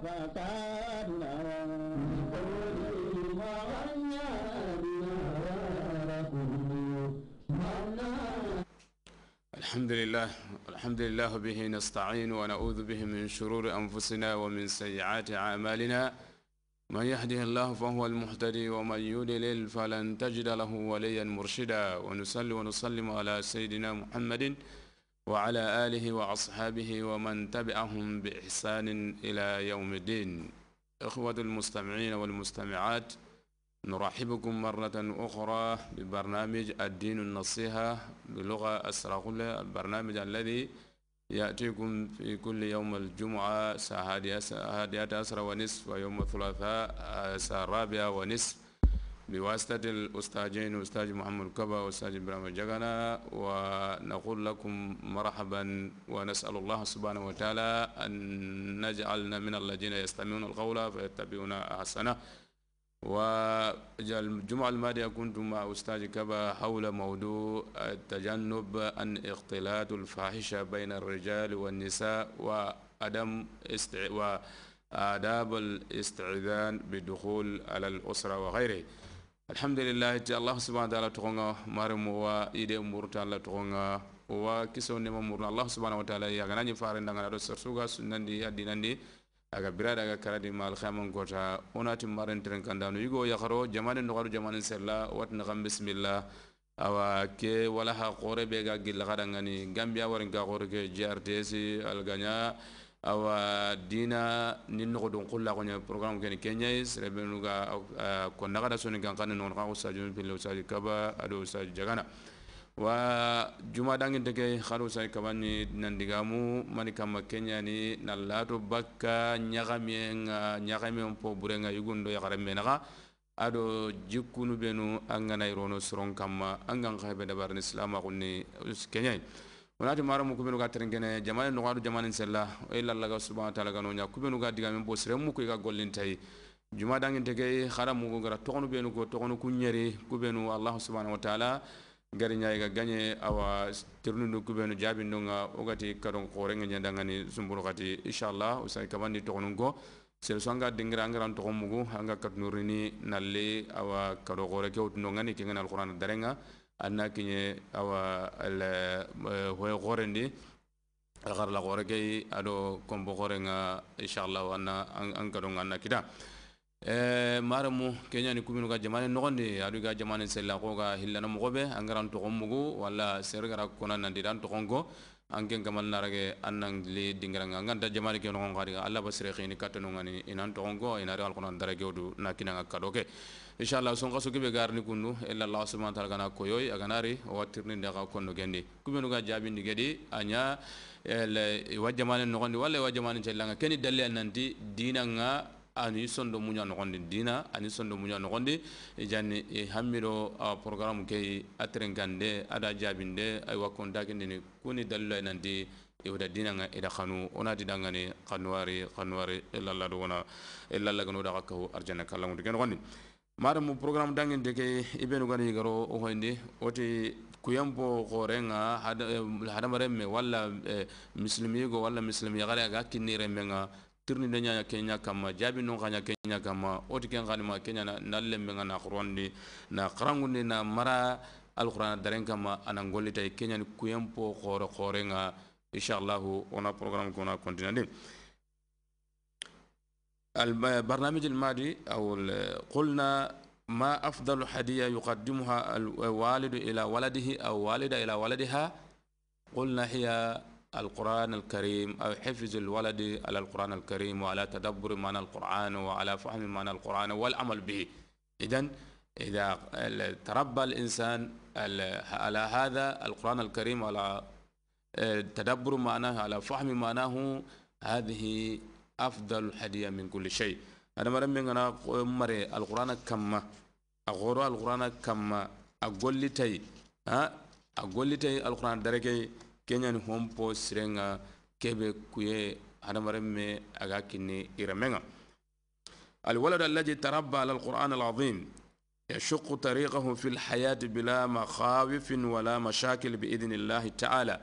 الحمد لله الحمد لله به نستعين ونعوذ به من شرور أنفسنا ومن سيئات أعمالنا من يهده الله فهو المهتدي ومن يضلل فلن تجد له وليا مرشدا ونصلي ونسلم على سيدنا محمد وعلى آله وأصحابه ومن تبعهم بإحسان إلى يوم الدين إخوة المستمعين والمستمعات نرحبكم مرة أخرى ببرنامج الدين النصيحة بلغة السراغلة البرنامج الذي يأتيكم في كل يوم الجمعة ساعة هادية ونصف ويوم الثلاثاء الساعة الرابعة ونصف بواسطة الأستاذين أستاذ محمد كبا وأستاذ إبراهيم جغنا ونقول لكم مرحبا ونسأل الله سبحانه وتعالى أن نجعلنا من الذين يستمعون القول فيتبعون أحسنه والجمعة الماضية كنت مع أستاذ كبا حول موضوع التجنب عن اختلاط الفاحشة بين الرجال والنساء وعدم استع... وآداب الاستعذان بالدخول على الأسرة وغيره alhamdulillahi ti allahu subhana taala toxonga maremu wa ide murta allah toxonga wa kiso nema muruna allahu subhana wa taala yaganañi farendangana ɗo sarsuga sunnandi addinandi aga birada aga karadi mal xaman gota onati maren teren kandano yigo yaxaro jamane noxaru jamane serla watina xam bisimilla awa ke wala xa qoore be ga gillaxadangani gambia warinka xoore ke grts algaña awa dina ni nogo don kulla ne program ken kenya is rebenu ga ah, ko nagada soni kan kan non ko jumi pil sa kaba ado sa jagana wa juma dangin teke kharu sai kaba ni nandigamu mani kama kenya ni nalato bakka nyagamien nyagamien po burenga yugundo ya karamena ado jikunu benu angana irono soron kam angan khaibe dabar ni islam ko kenya wonati maramu kubenu ka terenkene jamane nogadu jamanin sella o lallaga subhana taala gano ɲa kubenu ka digamin bo sirenmu ko i ka gollintayi juma danginte ke hara mugu gara togonu benu ko togonu ku ɲeri kubenu allahu subhanahu wa taala gari ɲayi ka gaɲe awa tirunundu kubenu jabindo ga wo gati kadon korenge sumburu kati inchallah usai kabandi togonu ko sereso an ga dengira an garan togon mugu an katunurini nalle awa kado kore ke wotundo ke gana alqurana darenga anna kiñe awa hoye xorendi xar xore key aɗo combo xorenga inchallahu anna an gadonga anna kita maremu keñani kuminu jamane noxondi aɗo jamane sella xoga xillana moxoɓe a ngaran toxon mugu walla ser gara kona nandidan toxon go an ken kamal narage an nan li dingiranga nganta jamane ke noxon xadiga allah basire xini kattanongani inan toxon go ina re alxunan na kinanga kado ke inshallah son gaso kibe garni kunu. illa allah wa taala gana aga aganari o wattirninde ga konno gendi kuɓenuga jabin anya aña wa no gondi walla wa jella nga keni dalle nanti dinanga ani sondo no gondi dina ani sondo no gondi janni eh, hammiɗo a programme key ada jabin de, jaabinde ay ni kuni dalilo ay nanti iwda eh, dinanga ida kanu onati dangani kanuwari kanuwari ilalla dogona ilalla ganoda kakkahu arjana kallangudu ken nogondi mara mu program dangin deke ibenu gani garo o hondi oti kuyambo gorenga hada eh, mare me wala eh, muslimi go wala muslimi gare ga kinire menga tirni denya kenya kama jabi non kanya kenya kama oti ken gani ma kenya na nalle menga na qurandi na ni na mara alquran daren kama anangolita kenya ni kuyambo gore gorenga inshallah ona program ko na continue البرنامج الماضي أو قلنا ما أفضل هدية يقدمها الوالد إلى ولده أو والدة إلى ولدها قلنا هي القرآن الكريم أو حفظ الولد على القرآن الكريم وعلى تدبر معنى القرآن وعلى فهم معنى القرآن والعمل به إذا إذا تربى الإنسان على هذا القرآن الكريم على تدبر معناه على فهم معناه هذه افضل هدية من كل شيء انا مرة من انا مرة القرآن كما اغورو القرآن كما اقول لتاي ها اقول لتاي القرآن داركي كينيا نهوم بو سرين كيبه كوية انا مرة من اغاكيني ارمينا الولد الذي تربى على القرآن العظيم يشق طريقه في الحياة بلا مخاوف ولا مشاكل بإذن الله تعالى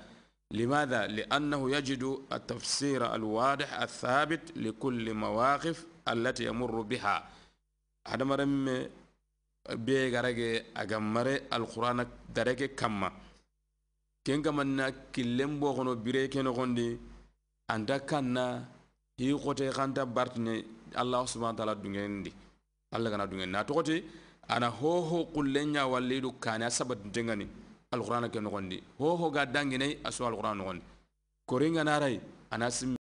لماذا؟ لأنه يجد التفسير الواضح الثابت لكل مواقف التي يمر بها هذا مرم بيغرق أغمر القرآن درك كما كن كمان كلم بوغنو بريكنو غندي أنت كان هيقوتي خانتا بارتني الله سبحانه وتعالى دنجندي الله كان دنجندي ناتوتي أنا هو هو كلنا وليدو كان سبب دنجندي alqur'ana ke nogondi ho ho ga danginai asu alqur'an nogondi kori ngana rai ana simme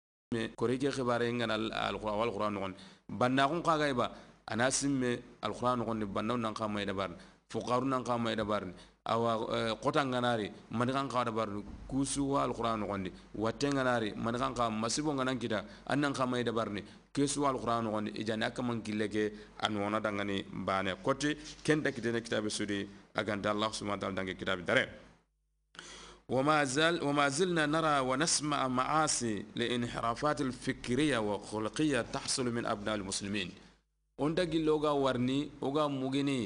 kori ke khibare ngana alqur'an alqur'ana qur'an nogondi banna kun ka kaga iba ana simme alqur'an nogondi banna nan ka mai dabar fuqaru nan ka mai dabar awa kota eh, nganari mani kan ka dabar kusu wa alqur'an nogondi watte nganari mani kan ka masibo nganan kita annan ka mai dabar ni kesu alqur'an nogondi ijana kaman killeke anwona dangani bane koti kenta kitene kitabe sudi أجند الله سبحانه وتعالى دنجي كتاب داره وما زال وما زلنا نرى ونسمع معاصي لانحرافات الفكرية والخلقية تحصل من أبناء المسلمين عندك لغة ورني وغا مغني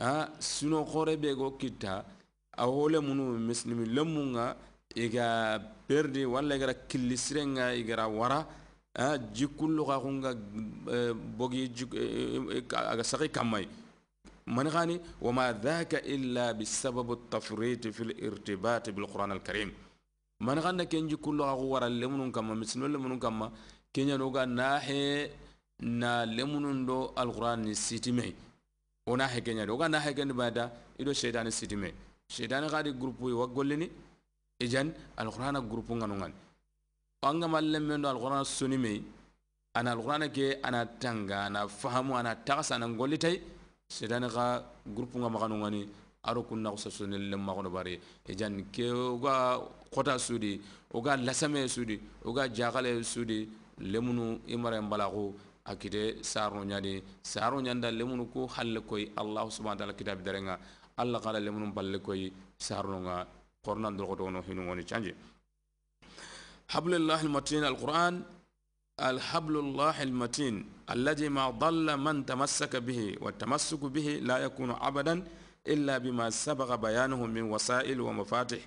ها سنو خربي غو كتا أولى منو إيجا لمونغا ولا إيجا walla إيجا killisrenga igara wara لغة xa xunga bogi aga saxi kammay من غاني وما ذاك إلا بسبب التفريط في الارتباط بالقرآن الكريم من غانا كنجي كل غورا لمن كما مسنو لمن كما كنيا نوغا ناحي نا لمن دو القرآن سيتمي وناحي كنيا دوغا ناحي كنيا بادا إدو شيطان سيتمي شيطان غادي جروبو يوغولني إجان القرآن جروبو غانوغان wanga mallemendo alqur'ana sunimi ana alqur'ana ke ana tanga ana fahamu ana takasa ana ngolitay sedane xa groupe nga maxanu ngani aro kun naxu sasone lem maxono bari ejan ke oga xota sudi ga lasame sudi oga jaxale sudi lemunu i maren balaxu a kite saro ñadi saro ñanda lemunu ku halle koy allahu subhana taala kitabe darenga allah xala lemunu balle koy sarnonga xornan doroxotogono xinungoni canji hablillah almatin alquran الحبل الله المتين الذي ما ضل من تمسك به والتمسك به لا يكون أبدا إلا بما سبق بيانه من وسائل ومفاتح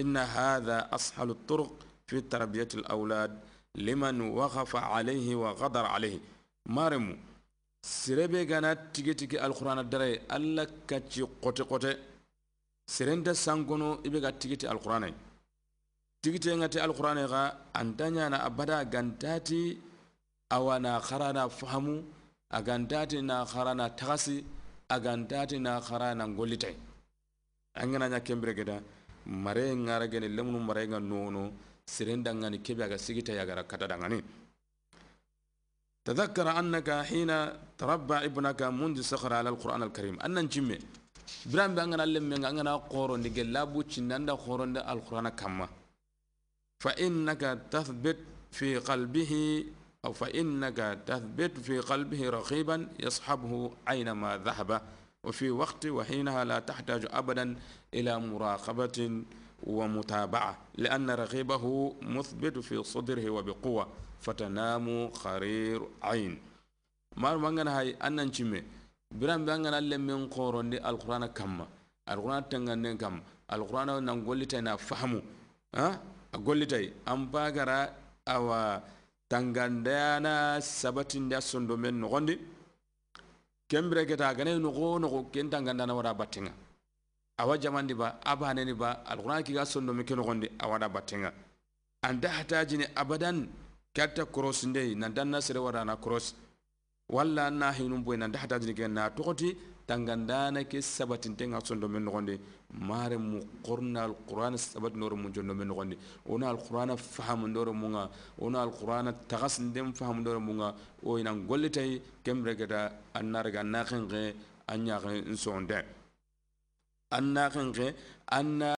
إن هذا أسهل الطرق في تربية الأولاد لمن وقف عليه وغدر عليه مارم سربي غانا تيجي تيجي القرآن الدري ألا كتي قوتي قوتي سرندا سانغونو إبقى تيجي القرآن tigite nga te alqur'ane ga na abada gantati awa na awana na fahamu agantati na na tagasi agantati na kharana ngolitay angana nya kembere geda mare ngara gene lemnu mare nga nono sirenda ngani kebe aga sigita ya gara kata dangani تذكر أنك حين تربى ابنك منذ صغر على القرآن الكريم أن نجمع برام بأننا لم أننا قرن لجلابو تشنان دا قرن القرآن كما فإنك تثبت في قلبه أو فإنك تثبت في قلبه رقيبا يصحبه أينما ذهب وفي وقت وحينها لا تحتاج أبدا إلى مراقبة ومتابعة لأن رقيبه مثبت في صدره وبقوة فتنام خرير عين مار بانغان هاي أنن جمي بران بانغان اللي من قورن دي القرآن كما القرآن تنغن كما القرآن ننقل تنا فهمه ها gollitay an awa tangandayana sabatinda sondo men nogondi kembire keta ganay nogo nogo ken tangandana wara battenga awa jamandi ba abaneni ba alquran kiga sondo men ke nogondi awada battenga anda hatajini abadan katta cross ndey nandanna sere warana cross walla na hinum boy nanda hatajini ken na tokoti tangandana ke sabatinten ga sondo men nogonde mare mu qorna alqur'ana sabat nor mu jondo men nogonde wona alqur'ana faham nor mu nga wo alqur'ana tagas ndem faham nor mu nga o ina gollitay kemre gata annarga naqinge anyaxe nsonde annaxinxe anna